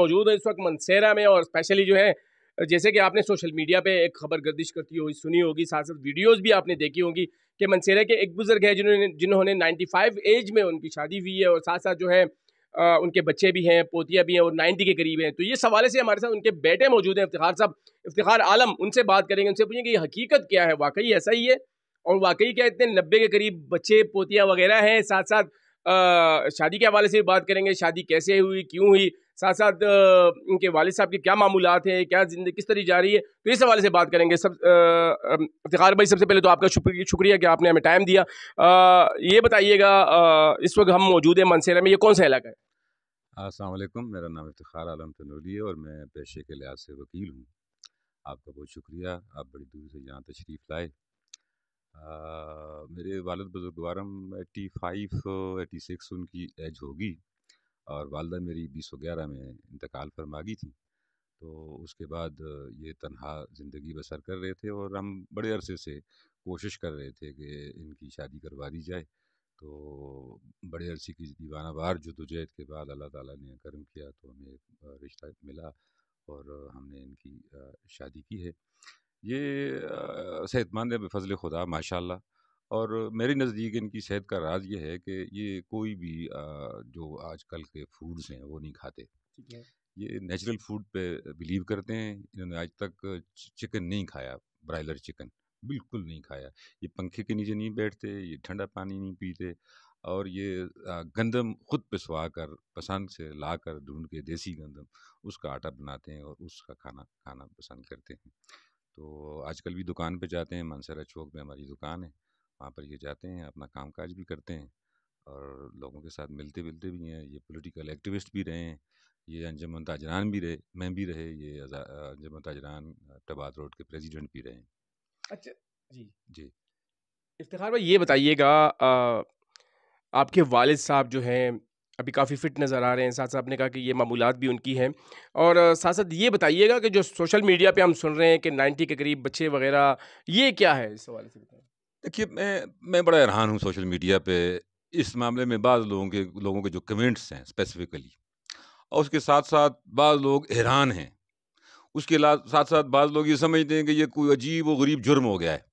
मौजूद हैं इस वक्त मनसेरा में और स्पेशली जो है जैसे कि आपने सोशल मीडिया पे एक खबर गर्दिश करती हुई सुनी होगी साथ साथ वीडियोस भी आपने देखी होगी कि मनसेरा के एक बुजुर्ग है जिन्होंने जिन्होंने 95 एज में उनकी शादी हुई है और साथ साथ जो है आ, उनके बच्चे भी हैं पोतियाँ भी हैं और नाइन्टी के करीब हैं तो ये सवाले से हमारे साथ उनके बेटे मौजूद हैं इफ्तार साहब इफ्तार आलम उनसे बात करेंगे उनसे पूछेंगे ये हकीकत क्या है वाकई ऐसा ही है और वाकई क्या इतने नब्बे के करीब बच्चे पोतियाँ वगैरह हैं साथ साथ शादी के हवाले से भी बात करेंगे शादी कैसे हुई क्यों हुई साथ साथ उनके वाले साहब के क्या मामूलत हैं क्या जिंदगी किस तरह जा रही है तो इस हवाले से बात करेंगे सब इफ्तार भाई सबसे पहले तो आपका शुक्रिया शुक्रिया कि आपने हमें टाइम दिया आ, ये बताइएगा इस वक्त हम मौजूद हैं मनसेरा में ये कौन सा इलाका है असलम मेरा नाम इफ्तार आलम तनोली है और मैं पेशे के लिहाज से वकील हूँ आपका बहुत शुक्रिया आप बड़ी दूर से यहाँ तशरीफ़ लाए मेरे वालद बुज़ुर्गवारम एटी फाइव एटी सिक्स उनकी एज होगी और वालदा मेरी बीस सौ ग्यारह में इंतकाल फरमा गई थी तो उसके बाद ये तनहा ज़िंदगी बसर कर रहे थे और हम बड़े अरसे से कोशिश कर रहे थे कि इनकी शादी करवा दी जाए तो बड़े अरसे की दीवाना बार जदोजहद के बाद अल्लाह ताला ने करम किया तो हमें रिश्ता मिला और हमने इनकी शादी की है ये सेहतमंद है बफ़ज़ल खुदा माशाल्लाह और मेरे नज़दीक इनकी सेहत का राज़ ये है कि ये कोई भी जो आजकल के फूड्स हैं वो नहीं खाते। ठीक है। ये नेचुरल फूड पे बिलीव करते हैं। इन्होंने आज तक चिकन नहीं खाया, ब्रायलर चिकन, बिल्कुल नहीं खाया। ये पंखे के नीचे नहीं बैठते, ये ठंडा पानी नहीं पीते और ये गंदम खुद पिसवा कर, पसंद से ला कर ढूँढ के देसी गंदम, उसका आटा बनाते हैं और उसका खाना खाना पसंद करते हैं। तो आजकल भी दुकान पे जाते हैं मानसरा चौक में हमारी दुकान है वहाँ पर ये जाते हैं अपना काम काज भी करते हैं और लोगों के साथ मिलते मिलते भी हैं ये पॉलिटिकल एक्टिविस्ट भी रहे हैं ये अंजमन ताजरान भी रहे मैं भी रहे ये अंजमन ताजरान टबाद रोड के प्रेसिडेंट भी रहे हैं अच्छा जी जी इफ्तार भाई ये बताइएगा आपके वालिद साहब जो हैं अभी काफ़ी फिट नज़र आ रहे हैं साथ साथ आपने कहा कि ये मामूलत भी उनकी हैं और साथ साथ ये बताइएगा कि जो सोशल मीडिया पे हम सुन रहे हैं कि नाइन्टी के करीब बच्चे वगैरह ये क्या है इस हवाले से देखिए मैं मैं बड़ा हैरान हूँ सोशल मीडिया पे इस मामले में बाज़ लोगों के लोगों के जो कमेंट्स हैं स्पेसिफिकली और उसके साथ साथ बाज़ लोग हैरान हैं उसके साथ साथ बाज़ लोग ये समझते हैं कि ये कोई अजीब व गरीब जुर्म हो गया है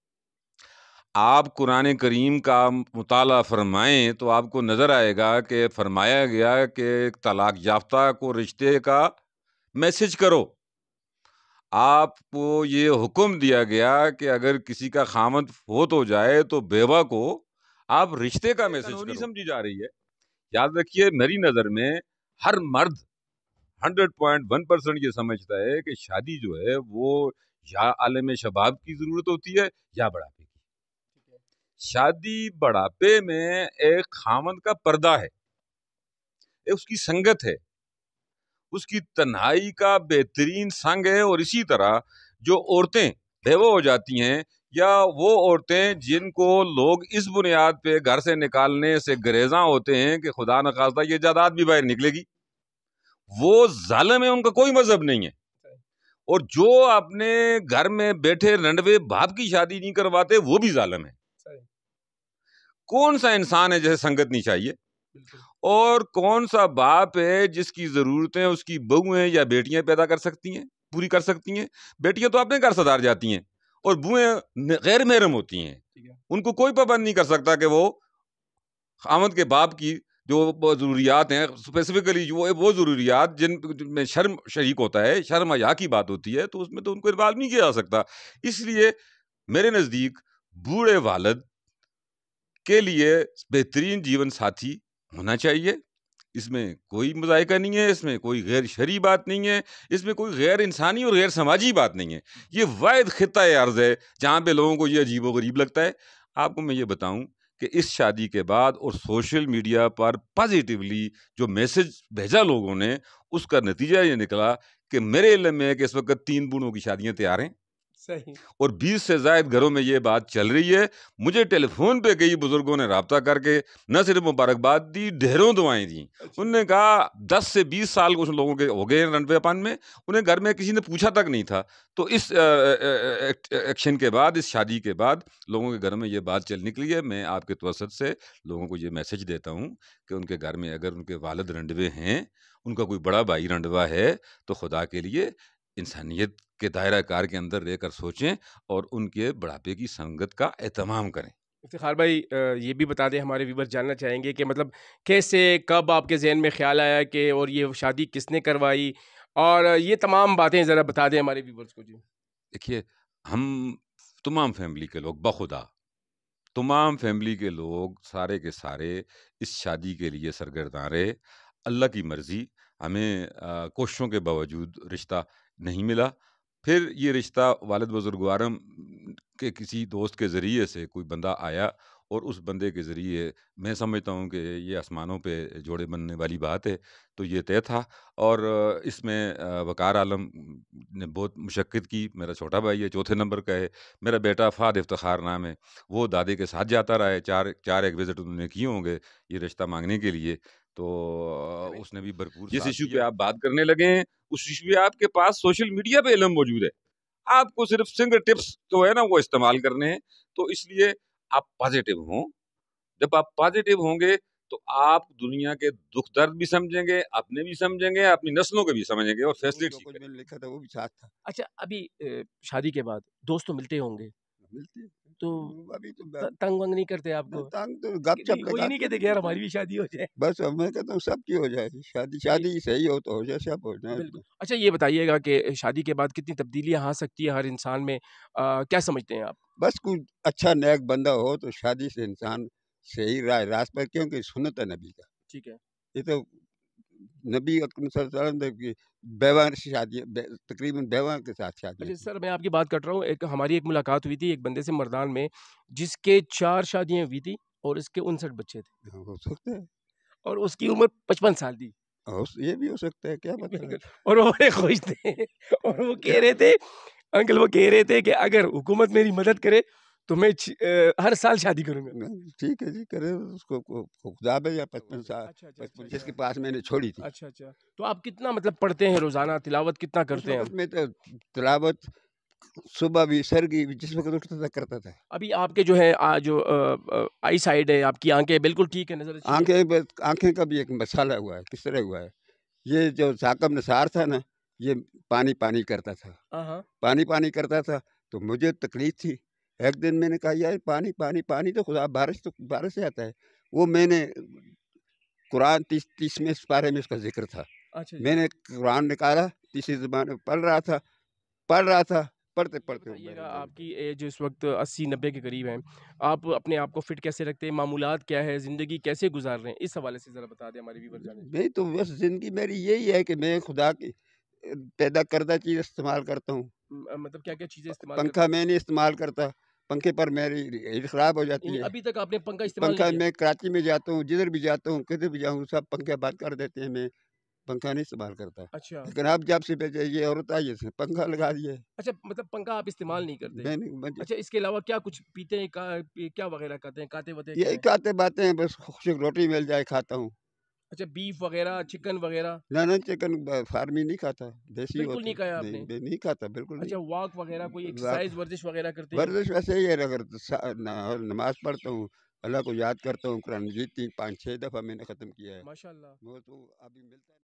आप कुरान करीम का मताल फ़रमाएँ तो आपको नज़र आएगा कि फ़रमाया गया कि तलाक याफ्ता को रिश्ते का मैसेज करो आपको ये हुक्म दिया गया कि अगर किसी का खामद फोत हो जाए तो बेवा को आप रिश्ते का मैसेज नहीं समझी जा रही है याद रखिए मेरी नज़र में हर मर्द हंड्रेड पॉइंट वन परसेंट ये समझता है कि शादी जो है वो या आलम शबाब की ज़रूरत होती है या बड़ा शादी बढ़ापे में एक खामन का पर्दा है एक उसकी संगत है उसकी तन्हाई का बेहतरीन संग है और इसी तरह जो औरतें बेवो हो जाती हैं या वो औरतें जिनको लोग इस बुनियाद पे घर से निकालने से गरेजा होते हैं कि खुदा न खास्ता ये जायदाद भी बाहर निकलेगी वो जालम है उनका कोई मजहब नहीं है और जो अपने घर में बैठे रंडवे बाप की शादी नहीं करवाते वो भी जालम है कौन सा इंसान है जैसे संगत नहीं चाहिए और कौन सा बाप है जिसकी ज़रूरतें उसकी बहुएं या बेटियां पैदा कर सकती हैं पूरी कर सकती हैं बेटियां तो अपने घर सदार जाती हैं और बुएँ गैर महरम होती हैं उनको कोई पाबंद नहीं कर सकता कि वो आमद के बाप की जो ज़रूरियात हैं स्पेसिफिकली जो वो ज़रूरियात जिन में शर्म शरीक होता है शर्म अजा की बात होती है तो उसमें तो उनको इन्वाल्व नहीं किया जा सकता इसलिए मेरे नज़दीक बूढ़े वालद के लिए बेहतरीन जीवन साथी होना चाहिए इसमें कोई मजायका नहीं है इसमें कोई गैर शरी बात नहीं है इसमें कोई गैर इंसानी और गैर समाजी बात नहीं है ये वायद ख़िता अर्ज़ है जहाँ पे लोगों को ये अजीब गरीब लगता है आपको मैं ये बताऊँ कि इस शादी के बाद और सोशल मीडिया पर पॉजिटिवली जो मैसेज भेजा लोगों ने उसका नतीजा ये निकला कि मेरे इलम में कि इस वक्त तीन बूढ़ों की शादियाँ तैयार हैं सही और 20 से ज्यादा घरों में ये बात चल रही है मुझे टेलीफोन पे कई बुजुर्गों ने रबता करके न सिर्फ मुबारकबाद दी ढेरों दुआएं दी अच्छा। उनने कहा 10 से 20 साल कुछ लोगों के हो गए रनवे पान में उन्हें घर में किसी ने पूछा तक नहीं था तो इस एक्शन के बाद इस शादी के बाद लोगों के घर में ये बात चल निकली है मैं आपके तवसत से लोगों को ये मैसेज देता हूँ कि उनके घर में अगर उनके वालद रंडवे हैं उनका कोई बड़ा भाई रंडवा है तो खुदा के लिए इंसानियत के दायरा कार के अंदर रहकर सोचें और उनके बढ़ापे की संगत का एहतमाम करें इफ्तार भाई ये भी बता दें हमारे व्यूवर जानना चाहेंगे कि मतलब कैसे कब आपके जहन में ख्याल आया कि और ये शादी किसने करवाई और ये तमाम बातें ज़रा बता दें हमारे व्यूवर्स को जी देखिए हम तमाम फैमिली के लोग बखुदा तमाम फैमिली के लोग सारे के सारे इस शादी के लिए सरगर्दां रहे अल्लाह की मर्ज़ी हमें कोशिशों के बावजूद रिश्ता नहीं मिला फिर ये रिश्ता वालद बुजुर्गवारम के किसी दोस्त के ज़रिए से कोई बंदा आया और उस बंदे के ज़रिए मैं समझता हूँ कि ये आसमानों पे जोड़े बनने वाली बात है तो ये तय था और इसमें वकार आलम ने बहुत मशक्क़त की मेरा छोटा भाई है चौथे नंबर का है मेरा बेटा फ़ाद इफ्तार नाम है वो दादे के साथ जाता रहा है चार चार एक विज़िट उन्होंने किए होंगे ये रिश्ता मांगने के लिए तो अच्छा उसने भी भरपूर जिस इशू पे आप बात करने लगे हैं कोशिश भी आपके पास सोशल मीडिया पे इलम मौजूद है आपको सिर्फ सिंगल टिप्स जो है ना वो इस्तेमाल करने हैं तो इसलिए आप पॉजिटिव हों जब आप पॉजिटिव होंगे तो आप दुनिया के दुख दर्द भी समझेंगे अपने भी समझेंगे अपनी नस्लों के भी समझेंगे और फैसले लिखा था वो भी साथ था अच्छा अभी शादी के बाद दोस्तों तो मिलते होंगे मिलती तो अभी तो तंग वंग नहीं करते आपको तंग तो गपचप कोई नहीं कहते यार हमारी भी शादी हो जाए बस मैं कहता हूँ सबकी हो जाए शादी शादी सही हो तो हो जाए सब हो जाए अच्छा ये बताइएगा कि शादी के बाद कितनी तब्दीलियाँ आ सकती है हर इंसान में आ, क्या समझते हैं आप बस कुछ अच्छा नेक बंदा हो तो शादी से इंसान सही राय रास पर क्योंकि सुनत है नबी का ठीक है ये तो नबी अकरम की बैवान से शादी तकरीबन बैवान के साथ शादी अच्छा सर मैं आपकी बात कर रहा हूँ एक हमारी एक मुलाकात हुई थी एक बंदे से मरदान में जिसके चार शादियाँ हुई थी और इसके उनसठ बच्चे थे हाँ, हो सकते हैं और उसकी उम्र पचपन साल थी ये भी हो सकता है क्या मतलब और वो बड़े खुश थे और वो कह रहे थे अंकल वो कह रहे थे कि अगर हुकूमत मेरी मदद करे तो मैं हर साल शादी करूंगा ठीक है जी करे उसको खुदा या पचपन अच्छा, साल अच्छा, अच्छा, पचपन जिसके पास मैंने छोड़ी थी अच्छा अच्छा तो आप कितना मतलब पढ़ते हैं रोजाना तिलावत कितना करते हैं मैं तो तिलावत सुबह भी सर की भी जिस वक्त उठता था करता था अभी आपके जो है आ, जो आई साइड है आपकी आंखें बिल्कुल ठीक है नजर आंखें आंखें का भी एक मसाला हुआ है किस तरह हुआ है ये जो साकब निसार था ना ये पानी पानी करता था हाँ, हाँ। पानी पानी करता था तो मुझे तकलीफ थी एक दिन मैंने कहा यार पानी पानी पानी तो खुदा बारिश तो बारिश से आता है वो मैंने कुरान तीस तीस में इस बारे में उसका जिक्र था अच्छा मैंने कुरान निकाला तीसरी जबान में पढ़ रहा था पढ़ रहा था पढ़ते तो पढ़ते तो आपकी एज इस वक्त अस्सी नब्बे के करीब है आप अपने आप को फिट कैसे रखते हैं मामूल क्या है ज़िंदगी कैसे गुजार रहे हैं इस हवाले से ज़रा बता दें हमारे भी नहीं तो बस ज़िंदगी मेरी यही है कि मैं खुदा की पैदा करदा चीज़ इस्तेमाल करता हूँ मतलब क्या क्या चीज़ें इस्तेमाल पंखा मैं नहीं इस्तेमाल करता पंखे पर मेरी हेड खराब हो जाती है अभी तक आपने पंखा इस्तेमाल पंखा मैं कराची में जाता हूँ जिधर भी जाता हूँ किधर भी जाऊँ सब पंखे बात कर देते हैं मैं पंखा नहीं इस्तेमाल करता अच्छा लेकिन आप जब से बेचे ये औरत आई है पंखा लगा दिए अच्छा मतलब पंखा आप इस्तेमाल नहीं करते नहीं, नहीं अच्छा इसके अलावा क्या कुछ पीते हैं क्या वगैरह खाते हैं खाते वाते यही खाते बातें बस खुशी रोटी मिल जाए खाता हूँ अच्छा बीफ वगैरह चिकन वगैरह ना ना चिकन फार्मी नहीं खाता देसी बिल्कुल नहीं खाया आपने नहीं, नहीं खाता बिल्कुल अच्छा वॉक वगैरह कोई एक्सरसाइज वर्जिश वगैरह करते हैं वर्जिश वैसे ही अगर नमाज पढ़ता हूँ अल्लाह को याद करता हूँ कुरान मजीद तीन पाँच छः दफ़ा मैंने ख़त्म किया है माशा वो तो अभी मिलता